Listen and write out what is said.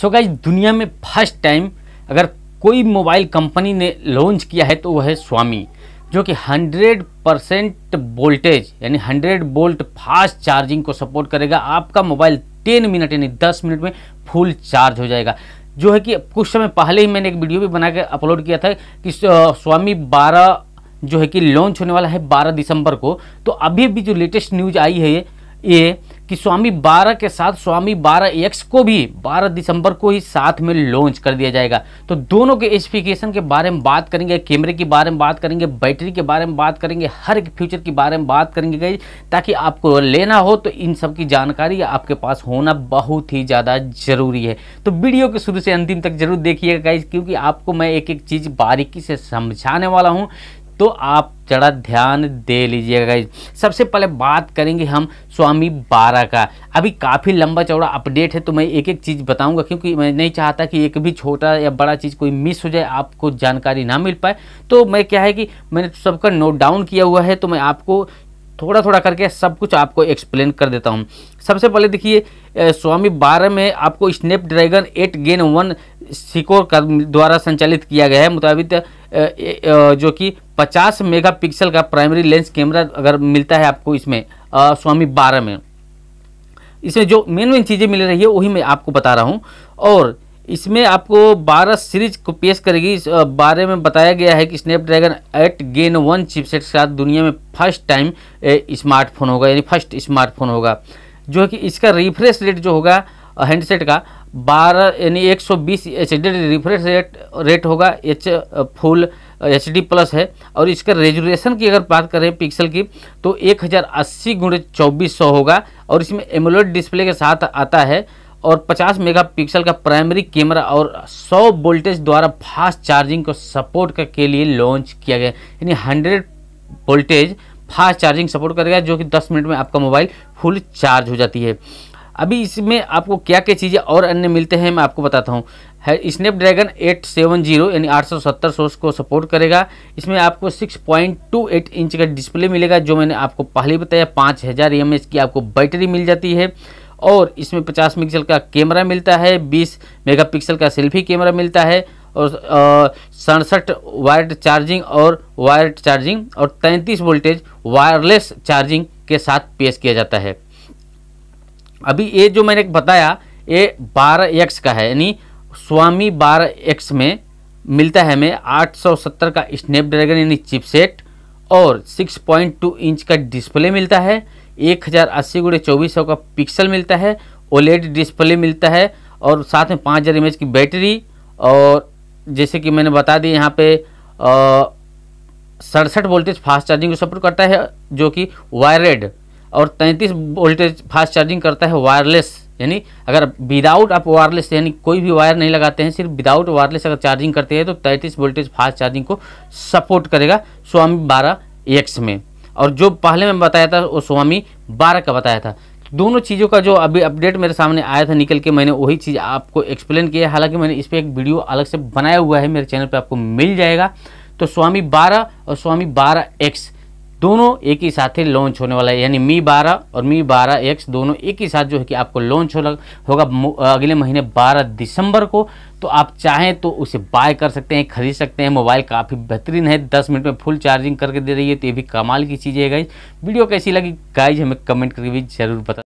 so guys दुनिया में first time अगर कोई मोबाइल कंपनी ने लॉन्च किया है तो वह है स्वामी जो कि 100 परसेंट वोल्टेज यानी 100 वोल्ट फास्ट चार्जिंग को सपोर्ट करेगा आपका मोबाइल 10 मिनट यानी 10 मिनट में फुल चार्ज हो जाएगा जो है कि कुछ समय पहले ही मैंने एक वीडियो भी बना के अपलोड किया था कि स्वामी 12 जो है कि लॉन्च होने वाला है 12 दिसंबर को तो अभी भी जो लेटेस्ट न्यूज आई है ये कि स्वामी बारह के साथ स्वामी बारह एक्स को भी 12 दिसंबर को ही साथ में लॉन्च कर दिया जाएगा तो दोनों के स्पेसिफिकेशन के बारे में बात करेंगे कैमरे के बारे में बात करेंगे बैटरी के बारे में बात करेंगे हर एक फ्यूचर के बारे में बात करेंगे गई ताकि आपको लेना हो तो इन सब की जानकारी आपके पास होना बहुत ही ज़्यादा ज़रूरी है तो वीडियो के शुरू से अंतिम तक जरूर देखिएगा गाइज क्योंकि आपको मैं एक एक चीज़ बारीकी से समझाने वाला हूँ तो आप जरा ध्यान दे लीजिएगा सबसे पहले बात करेंगे हम स्वामी बारा का अभी काफ़ी लंबा चौड़ा अपडेट है तो मैं एक एक चीज़ बताऊंगा क्योंकि मैं नहीं चाहता कि एक भी छोटा या बड़ा चीज़ कोई मिस हो जाए आपको जानकारी ना मिल पाए तो मैं क्या है कि मैंने तो सबका नोट डाउन किया हुआ है तो मैं आपको थोड़ा थोड़ा करके सब कुछ आपको एक्सप्लेन कर देता हूँ सबसे पहले देखिए स्वामी बारह में आपको Snapdragon eight gen one सिकोर द्वारा संचालित किया गया है मुताबिक जो कि मेगा मेगापिक्सल का प्राइमरी लेंस कैमरा अगर मिलता है आपको इसमें आ, स्वामी बारह में इसमें जो मेन मेन चीज़ें मिल रही है वही मैं आपको बता रहा हूँ और इसमें आपको 12 सीरीज को पेश करेगी इस बारे में बताया गया है कि Snapdragon eight gen one chipset के साथ दुनिया में फर्स्ट टाइम स्मार्टफोन होगा यानी फर्स्ट स्मार्टफोन होगा जो है कि इसका रिफ्रेश रेट जो होगा हैंडसेट का 12 यानी 120 सौ बीस रिफ्रेश रेट रेट होगा H full H D plus है और इसका रेजुलेशन की अगर बात करें पिक्सल की तो एक हज़ार अस्सी गुण चौबीस सौ होगा और इसमें एमोलोड डिस्प्ले के साथ आता है और 50 मेगापिक्सल का प्राइमरी कैमरा और 100 वोल्टेज द्वारा फास्ट चार्जिंग को सपोर्ट के लिए लॉन्च किया गया यानी 100 वोल्टेज फास्ट चार्जिंग सपोर्ट करेगा जो कि 10 मिनट में आपका मोबाइल फुल चार्ज हो जाती है अभी इसमें आपको क्या क्या चीज़ें और अन्य मिलते हैं मैं आपको बताता हूँ स्नैपड्रैगन 870 यानी 870 सोर्स को सपोर्ट करेगा इसमें आपको 6.28 इंच का डिस्प्ले मिलेगा जो मैंने आपको पहले बताया पाँच हज़ार एम की आपको बैटरी मिल जाती है और इसमें 50 मिक्सल का कैमरा मिलता है 20 मेगापिक्सल का सेल्फी कैमरा मिलता है और सड़सठ वायर्ड चार्जिंग और वायर्ड चार्जिंग और 33 वोल्टेज वायरलेस चार्जिंग के साथ पेश किया जाता है अभी ये जो मैंने बताया ये बारह एक्स का है यानी स्वामी बारह एक्स में मिलता है हमें 870 का स्नैपड्रैगन यानी चिपसेट और 6.2 इंच का डिस्प्ले मिलता है 1080 हज़ार अस्सी गुड़े चौबीस का पिक्सल मिलता है ओलेड डिस्प्ले मिलता है और साथ में 5000 हज़ार एम की बैटरी और जैसे कि मैंने बता दी यहाँ पे सड़सठ वोल्टेज फास्ट चार्जिंग को सपोर्ट करता है जो कि वायरेड और 33 वोल्टेज फास्ट चार्जिंग करता है वायरलेस यानी अगर विदाउट आप वायरलेस यानी कोई भी वायर नहीं लगाते हैं सिर्फ विदाउट वायरलेस अगर चार्जिंग करते हैं तो 33 वोल्टेज फास्ट चार्जिंग को सपोर्ट करेगा स्वामी बारह एक्स में और जो पहले मैं बताया था वो स्वामी बारह का बताया था दोनों चीज़ों का जो अभी अपडेट मेरे सामने आया था निकल के मैंने वही चीज़ आपको एक्सप्लेन किया हालांकि मैंने इस पर एक वीडियो अलग से बनाया हुआ है मेरे चैनल पर आपको मिल जाएगा तो स्वामी बारह और स्वामी बारह एक्स दोनों एक ही साथ ही लॉन्च होने वाला है यानी मी बारह और मी बारह एक्स दोनों एक ही साथ जो है कि आपको लॉन्च हो होगा अगले महीने बारह दिसंबर को तो आप चाहें तो उसे बाय कर सकते हैं खरीद सकते हैं मोबाइल काफ़ी बेहतरीन है दस मिनट में फुल चार्जिंग करके दे रही है तो ये भी कमाल की चीज़ है गाइज वीडियो कैसी लगी गाइज हमें कमेंट करके भी ज़रूर बता